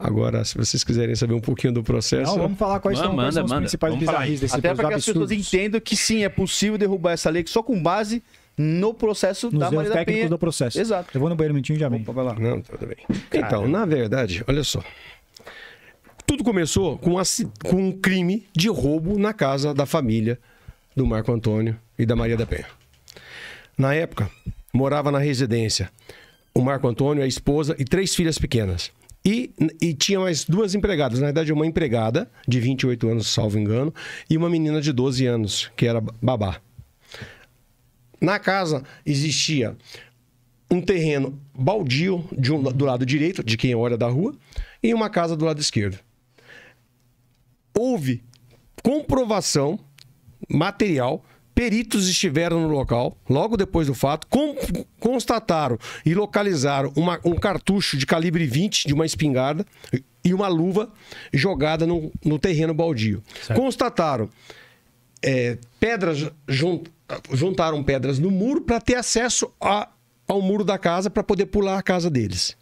Agora, se vocês quiserem saber um pouquinho do processo. Não, vamos falar quais manda, são, manda, os principais bizarrices desse Até para que as pessoas entendam que sim, é possível derrubar essa lei só com base no processo Nos da Maria da Penha. do processo. Exato. Eu vou no banheiro mentinho e já vem. Opa, vai lá. Não, tudo bem. Cara. Então, na verdade, olha só. Tudo começou com, com um crime de roubo na casa da família do Marco Antônio e da Maria da Penha. Na época, morava na residência o Marco Antônio, a esposa e três filhas pequenas. E, e, tinha mais duas empregadas. Na verdade, uma empregada de 28 anos, salvo engano, e uma menina de 12 anos, que era babá. Na casa existia um terreno baldio um, do lado direito, de quem olha da rua, e uma casa do lado esquerdo. Houve comprovação material Peritos estiveram no local, logo depois do fato, com, constataram e localizaram uma, um cartucho de calibre 20 de uma espingarda e uma luva jogada no, no terreno baldio. Certo. Constataram é, pedras, juntaram pedras no muro para ter acesso a, ao muro da casa para poder pular a casa deles.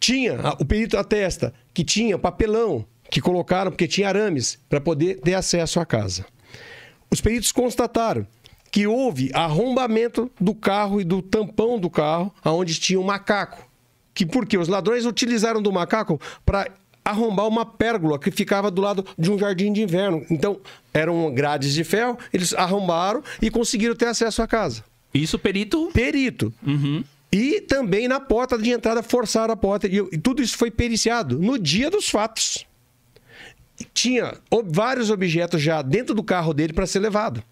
Tinha, o perito atesta que tinha papelão que colocaram, porque tinha arames, para poder ter acesso à casa. Os peritos constataram que houve arrombamento do carro e do tampão do carro, aonde tinha um macaco. Que porque os ladrões utilizaram do macaco para arrombar uma pérgola que ficava do lado de um jardim de inverno. Então, eram grades de ferro, eles arrombaram e conseguiram ter acesso à casa. Isso perito? Perito. Uhum. E também na porta de entrada forçaram a porta. E, tudo isso foi periciado no dia dos fatos tinha vários objetos já dentro do carro dele para ser levado.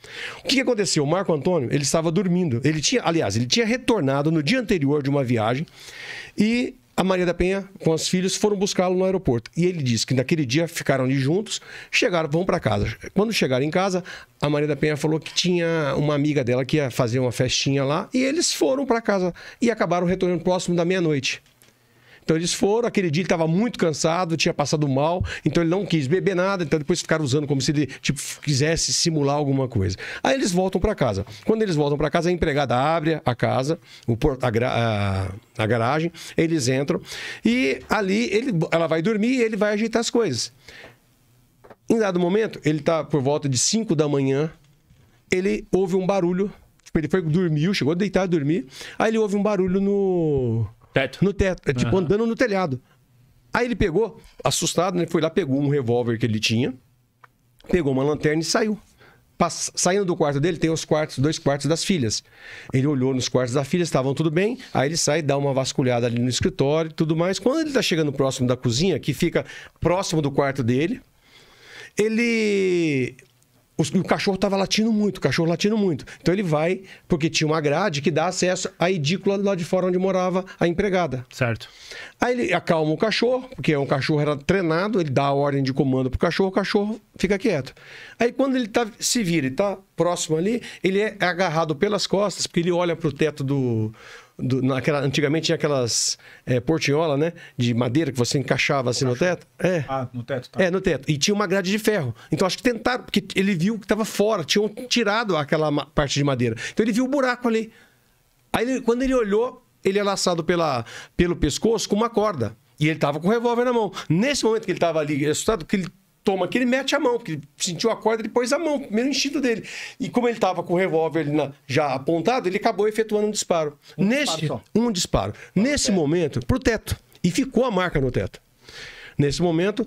O que, que, aconteceu? O Marco Antônio, ele estava dormindo. Ele tinha, aliás, ele tinha retornado no dia anterior de uma viagem e a Maria da Penha com os filhos foram buscá-lo no aeroporto. E ele disse que naquele dia ficaram ali juntos, chegaram, vão para casa. Quando chegaram em casa, a Maria da Penha falou que tinha uma amiga dela que ia fazer uma festinha lá e eles foram para casa e acabaram retornando próximo da meia-noite. Então eles foram, aquele dia ele estava muito cansado, tinha passado mal, então ele não quis beber nada, então depois ficaram usando como se ele tipo, quisesse simular alguma coisa. Aí eles voltam para casa. Quando eles voltam para casa, a empregada abre a casa, o porto, a, a, a, garagem, eles entram e ali ele, ela vai dormir e ele vai ajeitar as coisas. Em dado momento, ele está por volta de 5 da manhã, ele ouve um barulho, tipo, ele foi dormiu, chegou a deitar e dormir, aí ele ouve um barulho no Teto. No teto. É, tipo, uhum. andando no telhado. Aí ele pegou, assustado, né? Foi lá, pegou um revólver que ele tinha, pegou uma lanterna e saiu. Pass... Saindo do quarto dele, tem os quartos, dois quartos das filhas. Ele olhou nos quartos das filhas, estavam tudo bem. Aí ele sai, dá uma vasculhada ali no escritório e tudo mais. Quando ele tá chegando próximo da cozinha, que fica próximo do quarto dele, ele o cachorro estava latindo muito, o cachorro latindo muito. Então ele vai, porque tinha uma grade que dá acesso à edícula lá de fora onde morava a empregada. Certo. Aí ele acalma o cachorro, porque é um cachorro era treinado, ele dá a ordem de comando pro cachorro, o cachorro fica quieto. Aí quando ele tá, se vira e tá próximo ali, ele é agarrado pelas costas, porque ele olha pro teto do do, naquela, antigamente tinha aquelas é, né? De madeira que você encaixava assim no teto. É. Ah, no teto, tá. É, no teto. E tinha uma grade de ferro. Então acho que tentaram, porque ele viu que estava fora, tinham tirado aquela parte de madeira. Então ele viu o buraco ali. Aí ele, quando ele olhou, ele é laçado pela, pelo pescoço com uma corda. E ele estava com o revólver na mão. Nesse momento que ele estava ali assustado, que ele toma que ele mete a mão, porque ele sentiu a corda, e pôs a mão, primeiro instinto dele. E como ele estava com o revólver na, já apontado, ele acabou efetuando um disparo. Um Nesse, disparo só. um disparo. Para tá Nesse momento, para o teto. E ficou a marca no teto. Nesse momento,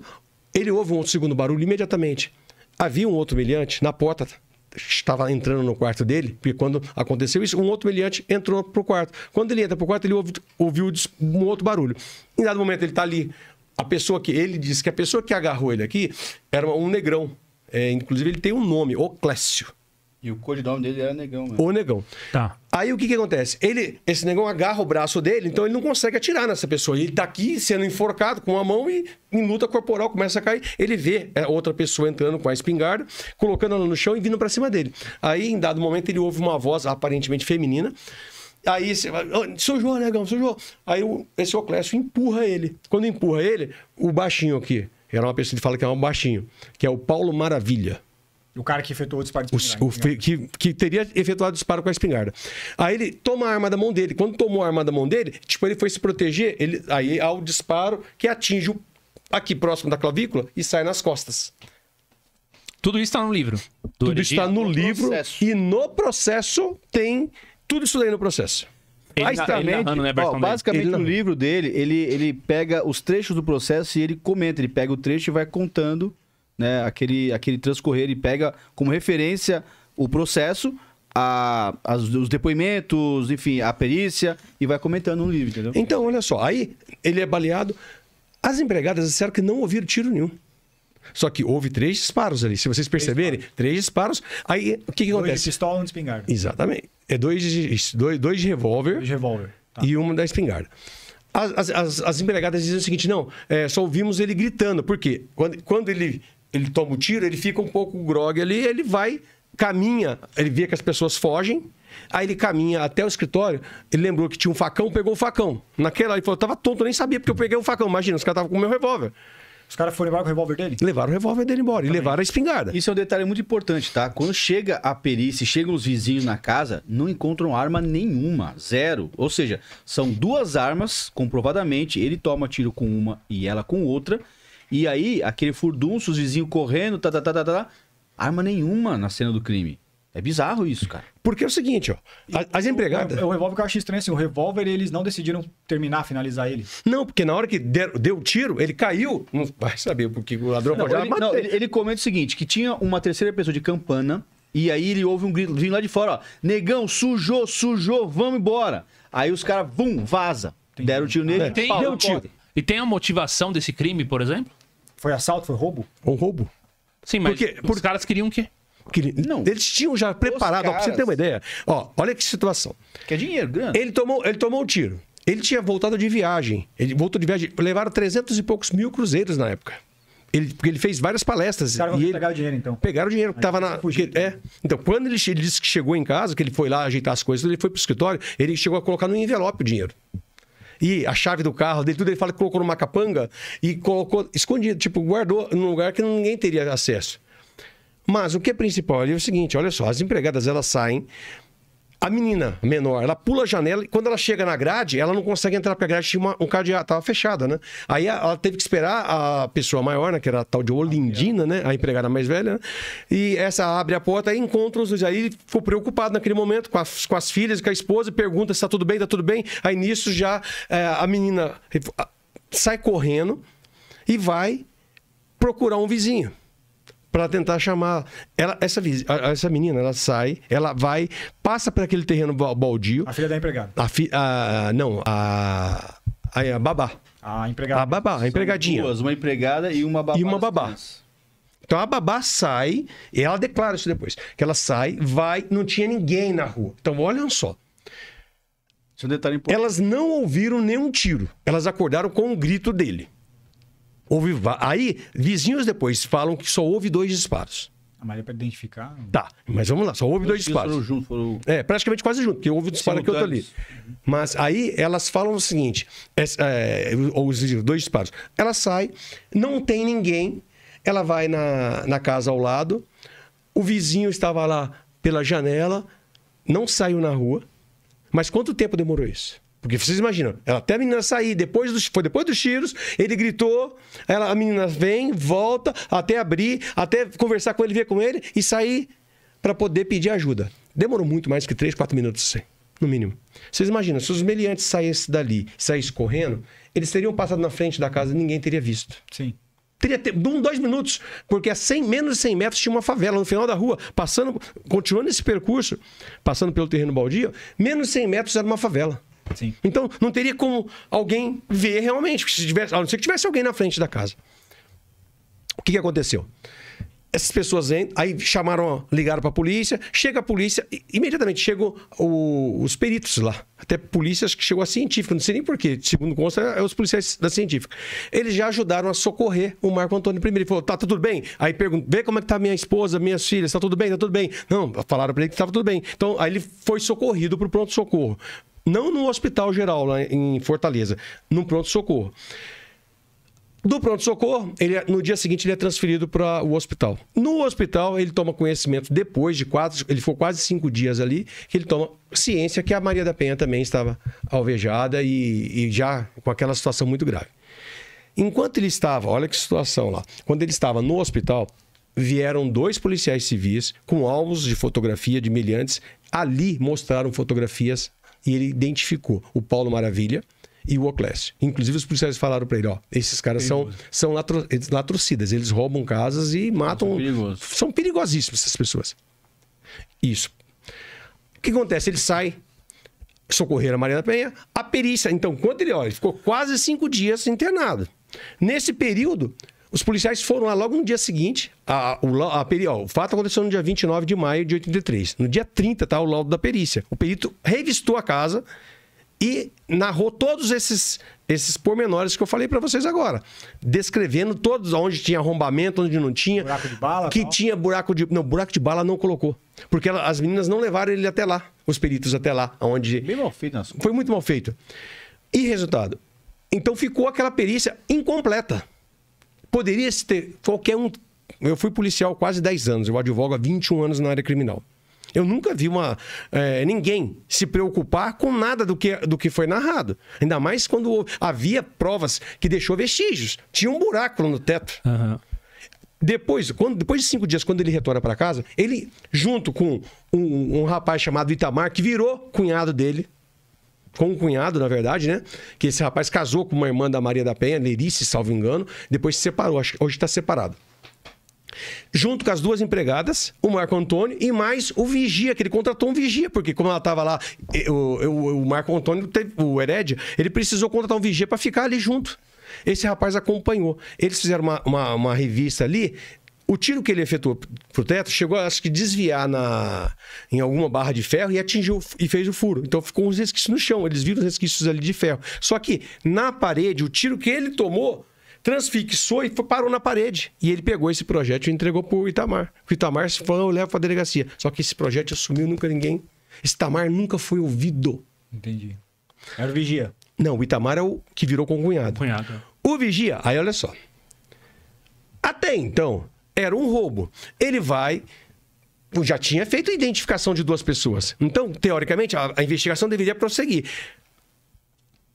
ele ouve um outro segundo barulho imediatamente. Havia um outro brilhante na porta estava entrando no quarto dele, porque quando aconteceu isso, um outro meliante entrou pro quarto. Quando ele entra pro quarto, ele ouviu um outro barulho. Em dado momento, ele está ali a pessoa que. Ele disse que a pessoa que agarrou ele aqui era um negrão. É, inclusive, ele tem um nome, Clécio. E o codinome dele era Negão, mesmo. O Negão. Tá. Aí o que que acontece? Ele, esse Negão agarra o braço dele, então ele não consegue atirar nessa pessoa. Ele tá aqui sendo enforcado com a mão e em luta corporal começa a cair. Ele vê é, outra pessoa entrando com a espingarda, colocando ela no chão e vindo para cima dele. Aí, em dado momento, ele ouve uma voz aparentemente feminina Aí você vai, oh, seu João, negão, seu João. Aí o, esse Oclésio empurra ele. Quando empurra ele, o baixinho aqui, era uma pessoa que fala que é um baixinho, que é o Paulo Maravilha. O cara que efetuou o disparo de espingarda. que, que, teria efetuado o disparo com a espingarda. Aí ele toma a arma da mão dele. Quando tomou a arma da mão dele, tipo, ele foi se proteger, ele, aí há o disparo que atinge o, aqui próximo da clavícula e sai nas costas. Tudo isso está no livro. Tudo, está no, no livro. Processo. E no processo tem tudo isso daí no processo. Né, basicamente, ele narrando, né, ó, basicamente no livro dele, ele, ele pega os trechos do processo e ele comenta, ele pega o trecho e vai contando né, aquele, aquele transcorrer, ele pega como referência o processo, a, as, os depoimentos, enfim, a perícia e vai comentando no livro, entendeu? Então, olha só, aí ele é baleado. As empregadas disseram que não ouviram tiro nenhum. Só que houve três disparos ali. Se vocês perceberem, três disparos. Aí o que, que acontece? Dois de pistola e um de espingarda. Exatamente. É dois de, dois, dois de revólver. Dois de revólver. Tá. E uma da espingarda. As, as, as, as empregadas dizem o seguinte: não, é, só ouvimos ele gritando. Por quê? Quando, quando ele, ele toma o um tiro, ele fica um pouco grogue ali, ele vai, caminha, ele vê que as pessoas fogem. Aí ele caminha até o escritório, ele lembrou que tinha um facão, pegou o facão. Naquela ele falou, tava tonto, nem sabia porque eu peguei o um facão. Imagina, os caras estavam com o meu revólver. Os caras foram embora com o revólver dele? Levaram o revólver dele embora Também. e levaram a espingarda. Isso é um detalhe muito importante, tá? Quando chega a perícia, chegam os vizinhos na casa, não encontram arma nenhuma, zero. Ou seja, são duas armas, comprovadamente, ele toma tiro com uma e ela com outra. E aí, aquele furdunço, os vizinhos correndo, tá, tá, tá, tá, tá, tá arma nenhuma na cena do crime. É bizarro isso, cara. Porque é o seguinte, ó. As, empregadas. O, é, é o, revólver que eu acho estranho assim. O revólver, eles não decidiram terminar, finalizar ele. Não, porque na hora que der, deu o tiro, ele caiu. Não vai saber, porque o ladrão pode ele, não, ele, ele comenta o seguinte: que tinha uma terceira pessoa de campana. E aí ele ouve um grito vindo lá de fora, ó. Negão, sujou, sujou, vamos embora. Aí os caras, vum, vaza. Entendi. Deram o tiro nele. É. Tem, tiro. E tem a motivação desse crime, por exemplo? Foi assalto, foi roubo? Ou roubo. Sim, mas porque, os caras queriam o quê? Que não. Eles tinham já preparado, pra você ter uma ideia. Ó, olha que situação. Que é dinheiro, grande. Ele tomou, ele tomou um tiro. Ele tinha voltado de viagem. Ele voltou de viagem. Levaram 300 e poucos mil cruzeiros na época. Ele, porque ele fez várias palestras. Cara, pegaram o dinheiro, então. Pegaram o dinheiro que estava na. é. Né? Então, quando ele, ele disse que chegou em casa, que ele foi lá ajeitar as coisas, ele foi pro escritório, ele chegou a colocar no envelope o dinheiro e a chave do carro dele, tudo ele fala que colocou numa capanga e colocou escondido, tipo, guardou num lugar que ninguém teria acesso. Mas o que é principal ali é o seguinte: olha só, as empregadas elas saem. A menina menor, ela pula a janela e quando ela chega na grade, ela não consegue entrar porque a grade tinha uma, um cadeado, estava fechada, né? Aí ela teve que esperar a pessoa maior, né, que era a tal de Olindina, né, a empregada mais velha, né? e essa abre a porta e encontra os dois. Aí ficou preocupado naquele momento com as, com as filhas, com a esposa, pergunta se está tudo bem, está tudo bem. Aí nisso já é, a menina sai correndo e vai procurar um vizinho para tentar chamar. Ela, essa, essa menina, ela sai, ela vai, passa para aquele terreno baldio. A filha da empregada. A fi, a, não, a, a, babá. A empregada. A babá, a empregadinha. São duas, uma empregada e uma babá. E uma babá. Então a babá sai, e ela declara isso depois, que ela sai, vai, não tinha ninguém na rua. Então olham só. Esse é um detalhe importante. Elas não ouviram nenhum tiro. Elas acordaram com o grito dele. Houve, aí, vizinhos depois falam que só houve dois disparos. A Maria para identificar. Tá, mas vamos lá, só houve dois, disparos. Foram junto, foram... É, praticamente quase junto, porque houve um disparo que eu tô ali. Mas aí elas falam o seguinte: é, é, os dois disparos. Ela sai, não tem ninguém, ela vai na, na casa ao lado, o vizinho estava lá pela janela, não saiu na rua. Mas quanto tempo demorou isso? Porque vocês imaginam, ela até a menina sair, depois dos, foi depois dos tiros, ele gritou, ela, a menina vem, volta, até abrir, até conversar com ele, ver com ele e sair para poder pedir ajuda. Demorou muito mais que 3, 4 minutos, no mínimo. Vocês imaginam, se os meliantes saíssem dali, saíssem correndo, eles teriam passado na frente da casa e ninguém teria visto. Sim. Teria um, dois minutos, porque a 100, menos de 100 metros tinha uma favela no final da rua, passando, continuando esse percurso, passando pelo terreno baldio, menos de 100 metros era uma favela. Sim. Então, não teria como alguém ver realmente, se tivesse, a não ser que tivesse alguém na frente da casa. O que, que aconteceu? Essas pessoas aí chamaram, ligaram para a polícia, chega a polícia, imediatamente chegam os peritos lá. Até polícias que chegou a científica, não sei nem porquê, segundo consta, é os policiais da científica. Eles já ajudaram a socorrer o Marco Antônio primeiro. Ele falou: tá, tá tudo bem? Aí pergunta: vê como é que tá minha esposa, minhas filhas, tá tudo bem, tá tudo bem. Não, falaram para ele que estava tudo bem. Então, aí ele foi socorrido para o pronto-socorro. Não no hospital geral, lá em Fortaleza, no pronto-socorro. Do pronto-socorro, ele é, no dia seguinte ele é transferido para o hospital. No hospital, ele toma conhecimento depois de quatro, ele ficou quase cinco dias ali, que ele toma ciência que a Maria da Penha também estava alvejada e, e já com aquela situação muito grave. Enquanto ele estava, olha que situação lá, quando ele estava no hospital, vieram dois policiais civis com alvos de fotografia de milhantes, ali mostraram fotografias e ele identificou o Paulo Maravilha e o Oclésio. Inclusive os policiais falaram para ele, ó, esses caras são, são latro, latrocidas, eles roubam casas e matam... São, perigosos. são perigosíssimas essas pessoas. Isso. O que acontece? Ele sai, socorreram a Maria da Penha, a perícia. Então, quando ele, olha, ele ficou quase cinco dias internado. Nesse período, os policiais foram lá logo no dia seguinte. A, a, a ó, o fato aconteceu no dia 29 de maio de 83. No dia 30 tá o laudo da perícia. O perito revistou a casa e narrou todos esses esses pormenores que eu falei para vocês agora, descrevendo todos onde tinha arrombamento, onde não tinha, buraco de bala, que tal. tinha buraco de não buraco de bala não colocou, porque ela, as meninas não levaram ele até lá, os peritos até lá, onde bem mal feito, nossa. Né? foi muito mal feito. E resultado, então ficou aquela perícia incompleta. Poderia se ter. Qualquer um. Eu fui policial quase 10 anos, eu advogo há 21 anos na área criminal. Eu nunca vi uma, é, ninguém se preocupar com nada do que, do que foi narrado. Ainda mais quando havia provas que deixou vestígios. Tinha um buraco no teto. Uhum. Depois, quando, depois de cinco dias, quando ele retorna para casa, ele, junto com um, um, rapaz chamado Itamar, que virou cunhado dele, com um cunhado, na verdade, né? Que esse rapaz casou com uma irmã da Maria da Penha, Lerice, salvo engano, depois se separou, acho que hoje está separado. Junto com as duas empregadas, o Marco Antônio e mais o vigia, que ele contratou um vigia, porque como ela estava lá, eu, eu, o Marco Antônio, teve, o Herédia, ele precisou contratar um vigia para ficar ali junto. Esse rapaz acompanhou. Eles fizeram uma, uma, uma revista ali o tiro que ele efetuou pro teto chegou, acho que, desviar na, em alguma barra de ferro e atingiu e fez o furo. Então ficou uns resquícios no chão. Eles viram os resquícios ali de ferro. Só que na parede, o tiro que ele tomou transfixou e parou na parede. E ele pegou esse projeto e entregou pro Itamar. O Itamar se falou, leva pra delegacia. Só que esse projeto assumiu, nunca ninguém. Esse Itamar nunca foi ouvido. Entendi. Era o vigia. Não, o Itamar é o que virou com o cunhado. O cunhado. É. O vigia, aí olha só. Até então, era um roubo. Ele vai já tinha feito a identificação de duas pessoas. Então, teoricamente, a, a investigação deveria prosseguir.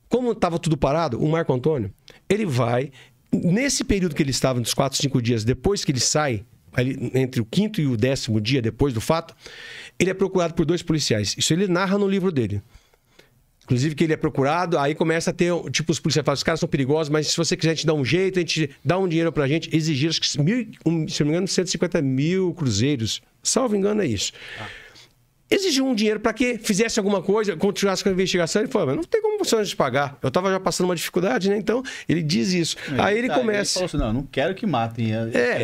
Como estava tudo parado, o Marco Antônio, ele vai, nesse período que ele estava, nos quatro, cinco dias depois que ele sai, ali, entre o quinto e o décimo dia depois do fato, ele é procurado por dois policiais. Isso ele narra no livro dele. Inclusive que ele é procurado, aí começa a ter, tipo, os policiais falam, os caras são perigosos, mas se você quiser, a gente dá um jeito, a gente dá um dinheiro pra gente, exigir, acho que, mil, um, se não me engano, 150 mil cruzeiros. Salvo engano, é isso. Ah exigiu um dinheiro para que fizesse alguma coisa, continuasse com a investigação. Ele falou, mas não tem como você antes pagar. Eu estava já passando uma dificuldade, né? Então, ele diz isso. Ele é, aí ele tá, começa... Ele assim, não, não quero que matem. é,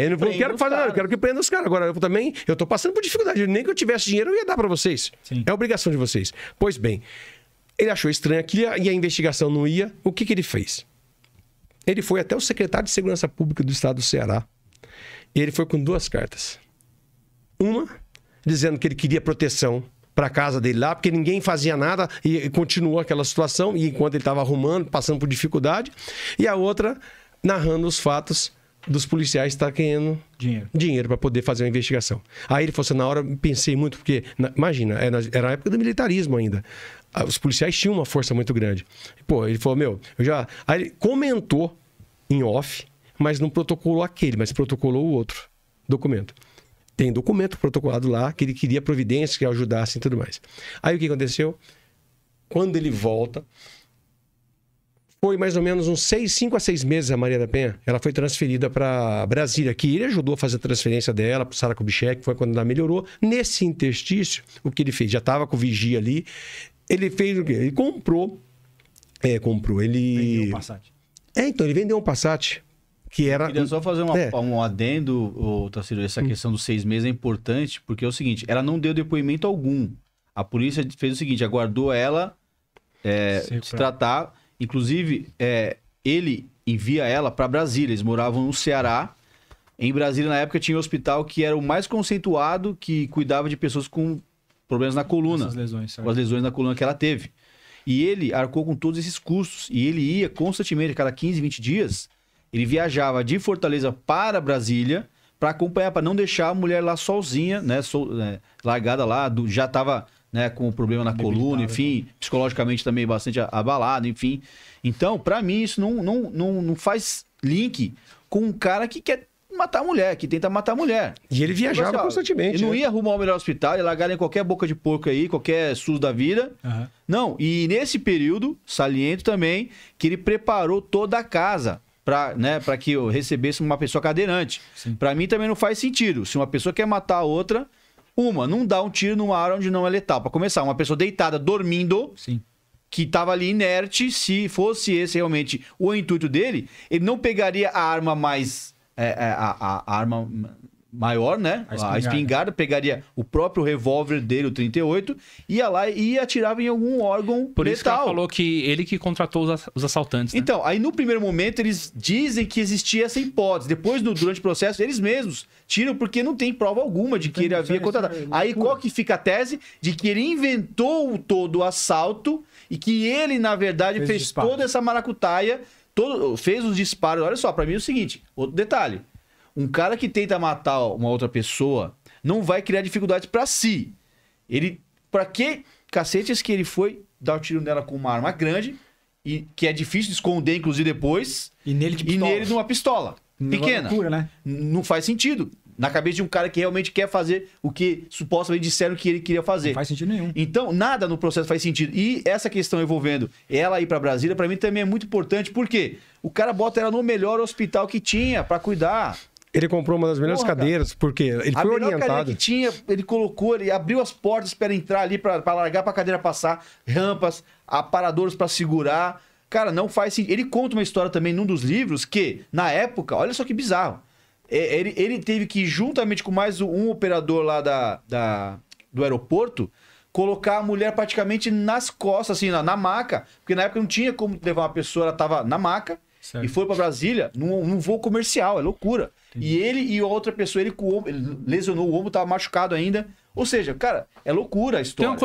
eu não, não quero que fazer nada, eu quero que prenda os caras. Agora, eu também, eu estou passando por dificuldade. Nem que eu tivesse dinheiro, eu ia dar para vocês. Sim. É obrigação de vocês. Pois bem, ele achou estranho aquilo e a investigação não ia. O que, que ele fez? Ele foi até o secretário de Segurança Pública do Estado do Ceará. E ele foi com duas cartas. Uma dizendo que ele queria proteção para a casa dele lá, porque ninguém fazia nada e continuou aquela situação, e enquanto ele estava arrumando, passando por dificuldade, e a outra narrando os fatos dos policiais estar tá ganhando dinheiro, dinheiro para poder fazer uma investigação. Aí ele falou assim, na hora pensei muito, porque, na, imagina, era, era a época do militarismo ainda os policiais tinham uma força muito grande. Pô, ele falou, meu, eu já. Aí ele comentou em off, mas não protocolou aquele, mas protocolou o outro documento. Tem documento protocolado lá que ele queria providência que ajudassem e tudo mais. Aí o que aconteceu? Quando ele volta, foi mais ou menos uns seis, cinco a seis meses a Maria da Penha. Ela foi transferida para Brasília, que ele ajudou a fazer a transferência dela para o Sara Kubitschek, foi quando ela melhorou. Nesse interstício, o que ele fez? Já estava com o vigia ali, ele fez o quê? Ele comprou. É, comprou. Ele. Vendeu um Passat. É, então, ele vendeu um Passat. Que era. Eu queria só fazer uma, é. um adendo, oh, Tassiro, essa hum. questão dos seis meses é importante, porque é o seguinte: ela não deu depoimento algum. A polícia fez o seguinte: aguardou ela é, se é. tratar. Inclusive, é, ele envia ela para Brasília. Eles moravam no Ceará. Em Brasília, na época, tinha um hospital que era o mais conceituado, que cuidava de pessoas com problemas na coluna. Essas lesões, certo. Com as lesões na coluna que ela teve. E ele arcou com todos esses custos. E ele ia constantemente, cada 15, 20 dias, ele viajava de Fortaleza para Brasília para acompanhar, para não deixar a mulher lá sozinha, né? So, né largada lá, do, já estava né, com o problema na coluna, enfim, então. psicologicamente também bastante abalado, enfim. Então, para mim, isso não, não, não, não faz link com um cara que quer matar a mulher, que tenta matar a mulher. E ele viajava constantemente. Ele né? não ia arrumar o melhor hospital, ia largar em qualquer boca de porco aí, qualquer SUS da vida. Uhum. Não, e nesse período, saliento também, que ele preparou toda a casa para né, pra que eu recebesse uma pessoa cadeirante. Para mim também não faz sentido. Se uma pessoa quer matar a outra, uma, não dá um tiro numa área onde não é letal. Para começar, uma pessoa deitada, dormindo... Sim que estava ali inerte, se fosse esse realmente o intuito dele, ele não pegaria a arma mais é, é a, a, arma maior, né? A espingarda. a espingarda. pegaria o próprio revólver dele, o 38, ia lá e atirava em algum órgão Por isso que ele falou que ele que contratou os assaltantes, né? Então, aí no primeiro momento eles dizem que existia essa hipótese. Depois, no, durante o processo, eles mesmos tiram porque não tem prova alguma de que ele havia então, contratado. É aí qual que fica a tese de que ele inventou todo o assalto e que ele, na verdade, fez, fez toda essa maracutaia todo, fez os disparos. Olha só, para mim é o seguinte: outro detalhe. Um cara que tenta matar uma outra pessoa não vai criar dificuldade para si. Ele. para que cacetes que ele foi dar o tiro nela com uma arma grande, e, que é difícil de esconder, inclusive depois. E nele de pistola. E nele numa pistola. Pequena. Loucura, né? Não faz sentido. Na cabeça de um cara que realmente quer fazer o que supostamente disseram que ele queria fazer. Não faz sentido nenhum. Então, nada no processo faz sentido. E essa questão envolvendo ela ir para Brasília, para mim também é muito importante, porque o cara bota ela no melhor hospital que tinha para cuidar. Ele comprou uma das melhores Porra, cadeiras, cara. porque ele a foi orientado. que tinha, ele colocou, ele abriu as portas para entrar ali, para largar para a cadeira passar, rampas, aparadores para segurar. Cara, não faz sentido. Ele conta uma história também num dos livros que, na época, olha só que bizarro. É, ele, ele teve que, juntamente com mais um operador lá da, da do aeroporto, colocar a mulher praticamente nas costas, assim, na, na, maca. Porque na época não tinha como levar uma pessoa, ela tava na maca certo. e foi para Brasília num, num, voo comercial, é loucura. Entendi. E ele e outra pessoa, ele, com o ombro, ele lesionou o ombro, tava machucado ainda. Ou seja, cara, é loucura a história.